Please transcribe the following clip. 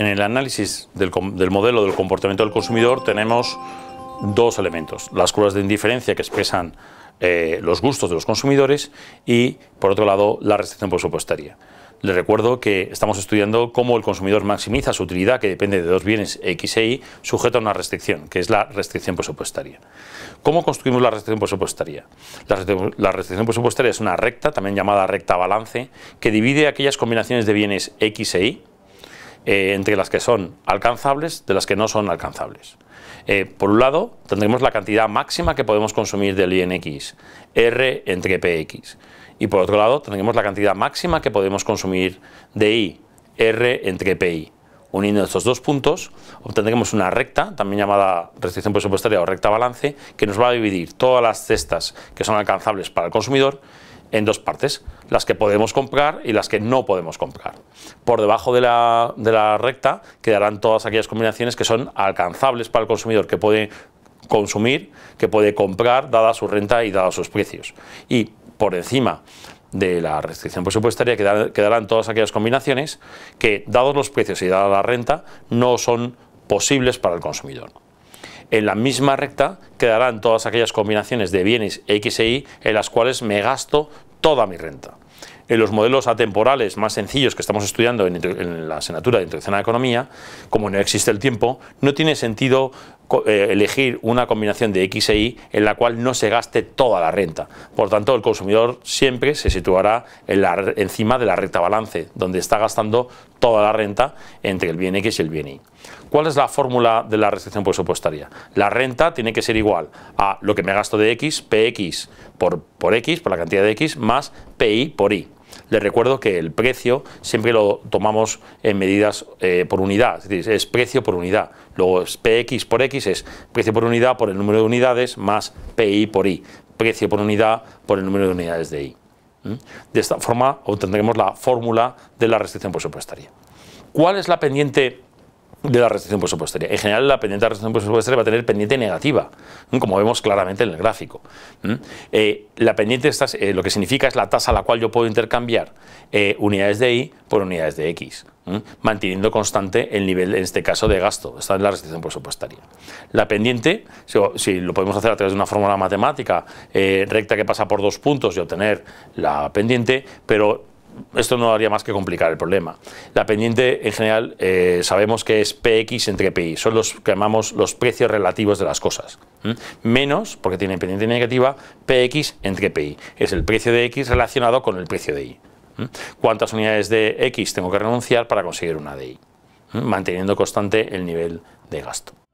En el análisis del, modelo del comportamiento del consumidor tenemos dos elementos, las curvas de indiferencia que expresan eh, los gustos de los consumidores y, por otro lado, la restricción presupuestaria. Les recuerdo que estamos estudiando cómo el consumidor maximiza su utilidad, que depende de dos bienes X e Y, sujeta a una restricción, que es la restricción presupuestaria. ¿Cómo construimos la restricción presupuestaria? La restricción presupuestaria es una recta, también llamada recta balance, que divide aquellas combinaciones de bienes X e Y, eh, entre las que son alcanzables de las que no son alcanzables. Eh, por un lado, tendremos la cantidad máxima que podemos consumir del INX, R entre PX. Y por otro lado, tendremos la cantidad máxima que podemos consumir de I, R entre PI. Uniendo estos dos puntos, obtendremos una recta, también llamada restricción presupuestaria o recta balance, que nos va a dividir todas las cestas que son alcanzables para el consumidor en dos partes, las que podemos comprar y las que no podemos comprar. Por debajo de la, de la recta quedarán todas aquellas combinaciones que son alcanzables para el consumidor, que puede consumir, que puede comprar, dada su renta y dados sus precios. Y por encima de la restricción presupuestaria quedarán todas aquellas combinaciones que, dados los precios y dada la renta, no son posibles para el consumidor en la misma recta quedarán todas aquellas combinaciones de bienes X e Y en las cuales me gasto toda mi renta. En los modelos atemporales más sencillos que estamos estudiando en, la asignatura de Introducción a la Economía, como no existe el tiempo, no tiene sentido eh, elegir una combinación de X e Y en la cual no se gaste toda la renta. Por tanto, el consumidor siempre se situará encima de la recta balance, donde está gastando toda la renta entre el bien X y el bien Y. ¿Cuál es la fórmula de la restricción presupuestaria? La renta tiene que ser igual a lo que me gasto de X, PX por, X, por la cantidad de X, más PI por Y. Les recuerdo que el precio siempre lo tomamos en medidas eh, por unidad, es decir, es precio por unidad. Luego es PX por X es precio por unidad por el número de unidades más PI por I, precio por unidad por el número de unidades de I. ¿Mm? De esta forma obtendremos la fórmula de la restricción presupuestaria. ¿Cuál es la pendiente de la restricción presupuestaria. En general, la pendiente de la restricción presupuestaria va a tener pendiente negativa, como vemos claramente en el gráfico. Eh, la pendiente eh, lo que significa es la tasa a la cual yo puedo intercambiar eh, unidades de Y por unidades de X, manteniendo constante el nivel, en este caso, de gasto. Esta es la restricción presupuestaria. La pendiente, si lo podemos hacer a través de una fórmula matemática recta que pasa por dos puntos y obtener la pendiente, pero esto no haría más que complicar el problema. La pendiente, en general, eh, sabemos que es PX entre PI, son los que llamamos los precios relativos de las cosas. Menos, porque tiene pendiente negativa, PX entre PI, es el precio de X relacionado con el precio de Y. ¿Cuántas unidades de X tengo que renunciar para conseguir una de Y? Manteniendo constante el nivel de gasto.